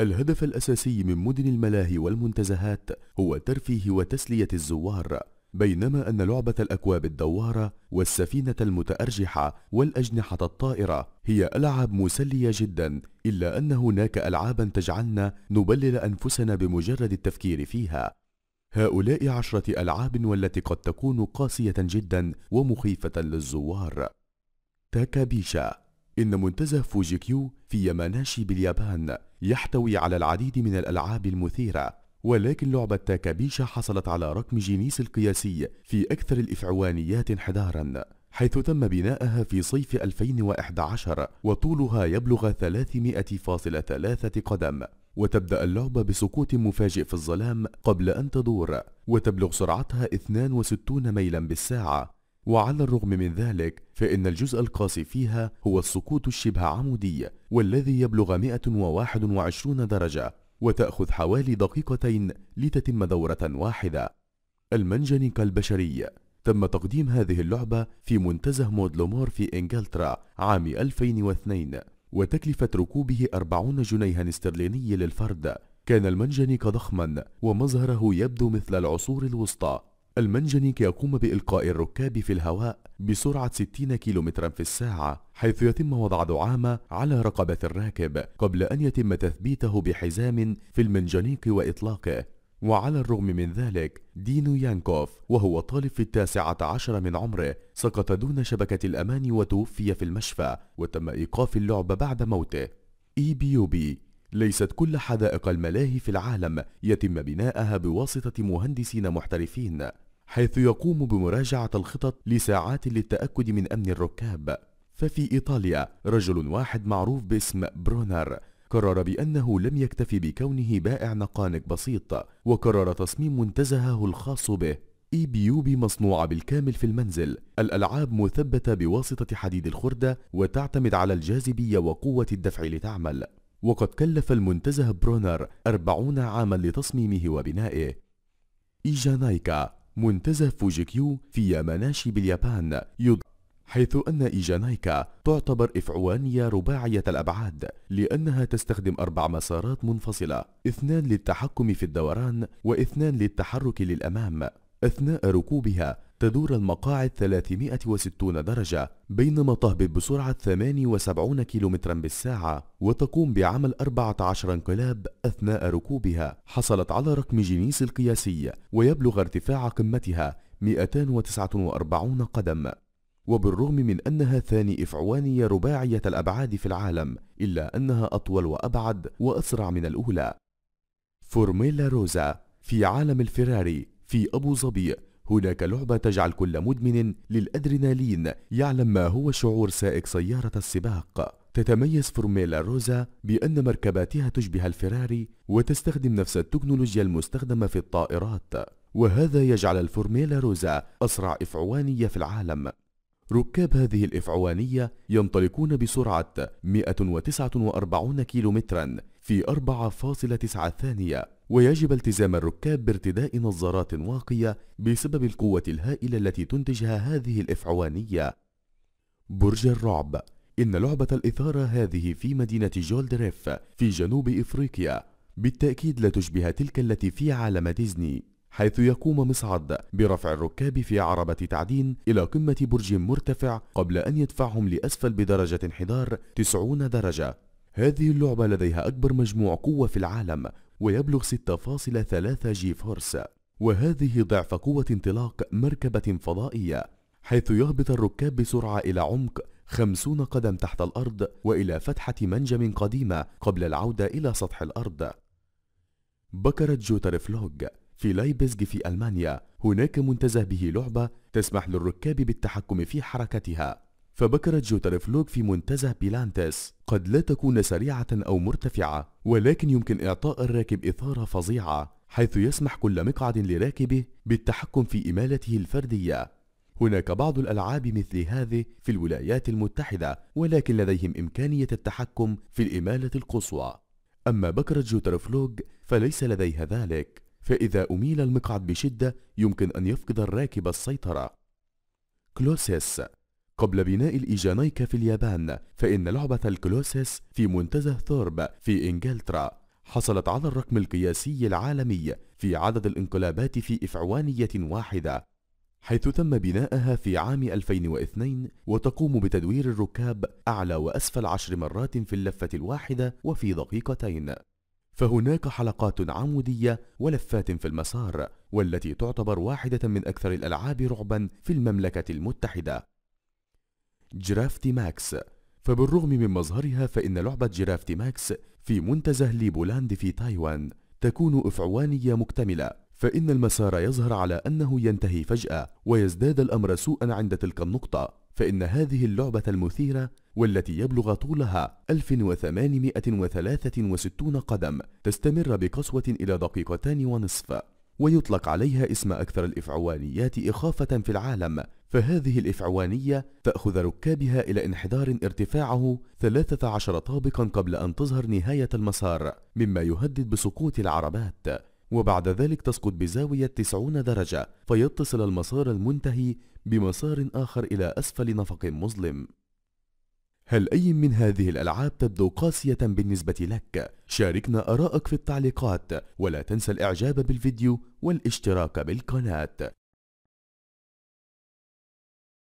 الهدف الأساسي من مدن الملاهي والمنتزهات هو ترفيه وتسلية الزوار بينما أن لعبة الأكواب الدوارة والسفينة المتأرجحة والأجنحة الطائرة هي ألعاب مسلية جدا إلا أن هناك ألعابا تجعلنا نبلل أنفسنا بمجرد التفكير فيها هؤلاء عشرة ألعاب والتي قد تكون قاسية جدا ومخيفة للزوار تاكابيشا إن منتزه فوجيكيو في ياماناشي باليابان يحتوي على العديد من الألعاب المثيرة ولكن لعبة تاكابيشا حصلت على رقم جينيس القياسي في أكثر الإفعوانيات انحدارا حيث تم بناءها في صيف 2011 وطولها يبلغ 300.3 قدم وتبدأ اللعبة بسقوط مفاجئ في الظلام قبل أن تدور وتبلغ سرعتها 62 ميلا بالساعة وعلى الرغم من ذلك فإن الجزء القاسي فيها هو السقوط الشبه عمودي والذي يبلغ 121 درجة وتأخذ حوالي دقيقتين لتتم دورة واحدة المنجنيق البشري تم تقديم هذه اللعبة في منتزه مودلومور في إنجلترا عام 2002 وتكلفة ركوبه 40 جنيها استرليني للفرد كان المنجنيق ضخما ومظهره يبدو مثل العصور الوسطى المنجنيق يقوم بإلقاء الركاب في الهواء بسرعة 60 كيلومترا في الساعة حيث يتم وضع دعامة على رقبة الراكب قبل أن يتم تثبيته بحزام في المنجنيق وإطلاقه وعلى الرغم من ذلك دينو يانكوف وهو طالب في التاسعة عشر من عمره سقط دون شبكة الأمان وتوفي في المشفى وتم إيقاف اللعب بعد موته إي بي يو بي ليست كل حدائق الملاهي في العالم يتم بناءها بواسطة مهندسين محترفين حيث يقوم بمراجعة الخطط لساعات للتأكد من أمن الركاب ففي إيطاليا رجل واحد معروف باسم برونر قرر بأنه لم يكتفي بكونه بائع نقانق بسيط وقرر تصميم منتزهه الخاص به اي بيو بي مصنوعة بالكامل في المنزل الألعاب مثبتة بواسطة حديد الخردة وتعتمد على الجاذبية وقوة الدفع لتعمل وقد كلف المنتزه برونر أربعون عاما لتصميمه وبنائه إيجانايكا منتزه فوجيكيو في ياماناشي باليابان حيث أن إيجانايكا تعتبر إفعوانية رباعية الأبعاد لأنها تستخدم أربع مسارات منفصلة اثنان للتحكم في الدوران واثنان للتحرك للأمام أثناء ركوبها تدور المقاعد 360 درجة بينما تهبط بسرعة 78 كيلومترا بالساعة وتقوم بعمل 14 انقلاب أثناء ركوبها حصلت على رقم جنيس القياسي ويبلغ ارتفاع قمتها 249 قدم وبالرغم من أنها ثاني إفعوانية رباعية الأبعاد في العالم إلا أنها أطول وأبعد وأسرع من الأولى فورميلا روزا في عالم الفيراري في أبو ظبي هناك لعبة تجعل كل مدمن للأدرينالين يعلم ما هو شعور سائق سيارة السباق تتميز فورميلا روزا بأن مركباتها تشبه الفراري وتستخدم نفس التكنولوجيا المستخدمة في الطائرات وهذا يجعل الفورميلا روزا أسرع إفعوانية في العالم ركاب هذه الإفعوانية ينطلقون بسرعة 149 كيلومترا في 4.9 ثانية ويجب التزام الركاب بارتداء نظارات واقية بسبب القوة الهائلة التي تنتجها هذه الإفعوانية برج الرعب إن لعبة الإثارة هذه في مدينة جولدريف في جنوب إفريقيا بالتأكيد لا تشبه تلك التي في عالم ديزني حيث يقوم مصعد برفع الركاب في عربة تعدين إلى قمة برج مرتفع قبل أن يدفعهم لأسفل بدرجة انحدار 90 درجة هذه اللعبة لديها أكبر مجموع قوة في العالم ويبلغ 6.3 جي فورس وهذه ضعف قوة انطلاق مركبة فضائية حيث يهبط الركاب بسرعة إلى عمق 50 قدم تحت الأرض وإلى فتحة منجم قديمة قبل العودة إلى سطح الأرض بكرة جوتر فلوغ في لايبزج في ألمانيا هناك منتزه به لعبة تسمح للركاب بالتحكم في حركتها فبكرت جوترفلوج في منتزه بيلانتس قد لا تكون سريعة أو مرتفعة ولكن يمكن إعطاء الراكب إثارة فظيعة حيث يسمح كل مقعد لراكبه بالتحكم في إمالته الفردية هناك بعض الألعاب مثل هذه في الولايات المتحدة ولكن لديهم إمكانية التحكم في الإمالة القصوى أما بكرة جوترفلوج فليس لديها ذلك فإذا أميل المقعد بشدة يمكن أن يفقد الراكب السيطرة كلوسيس قبل بناء الإيجانيكا في اليابان فإن لعبة الكلوسس في منتزه ثورب في إنجلترا حصلت على الرقم القياسي العالمي في عدد الانقلابات في إفعوانية واحدة حيث تم بناءها في عام 2002 وتقوم بتدوير الركاب أعلى وأسفل عشر مرات في اللفة الواحدة وفي دقيقتين فهناك حلقات عمودية ولفات في المسار والتي تعتبر واحدة من أكثر الألعاب رعبا في المملكة المتحدة جرافتي ماكس فبالرغم من مظهرها فإن لعبة جرافتي ماكس في منتزه ليبولاند في تايوان تكون إفعوانية مكتملة فإن المسار يظهر على أنه ينتهي فجأة ويزداد الأمر سوءا عند تلك النقطة فإن هذه اللعبة المثيرة والتي يبلغ طولها 1863 قدم تستمر بقسوة إلى دقيقتان ونصف ويطلق عليها اسم أكثر الإفعوانيات إخافة في العالم فهذه الإفعوانية تأخذ ركابها إلى انحدار ارتفاعه 13 طابقا قبل أن تظهر نهاية المسار مما يهدد بسقوط العربات وبعد ذلك تسقط بزاوية 90 درجة فيتصل المسار المنتهي بمسار آخر إلى أسفل نفق مظلم هل أي من هذه الألعاب تبدو قاسية بالنسبة لك؟ شاركنا آراءك في التعليقات ولا تنسى الإعجاب بالفيديو والاشتراك بالقناة